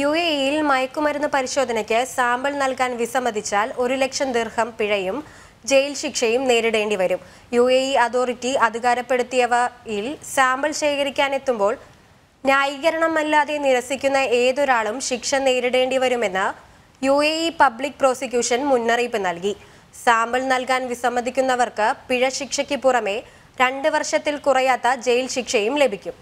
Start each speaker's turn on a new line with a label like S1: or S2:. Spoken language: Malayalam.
S1: യു ഇയിൽ മയക്കുമരുന്ന് പരിശോധനയ്ക്ക് സാമ്പിൾ നൽകാൻ വിസമ്മതിച്ചാൽ ഒരു ലക്ഷം ദീർഘം പിഴയും ജയിൽ ശിക്ഷയും നേരിടേണ്ടി വരും യു എ ഇ അതോറിറ്റി അധികാരപ്പെടുത്തിയവയിൽ സാമ്പിൾ ശേഖരിക്കാനെത്തുമ്പോൾ ന്യായീകരണമല്ലാതെ നിരസിക്കുന്ന ഏതൊരാളും ശിക്ഷ നേരിടേണ്ടി വരുമെന്ന് U A E public prosecution മുന്നറിയിപ്പ് നൽകി സാമ്പിൾ നൽകാൻ വിസമ്മതിക്കുന്നവർക്ക് പിഴ ശിക്ഷയ്ക്ക് പുറമെ രണ്ട് വർഷത്തിൽ കുറയാത്ത ജയിൽ ശിക്ഷയും ലഭിക്കും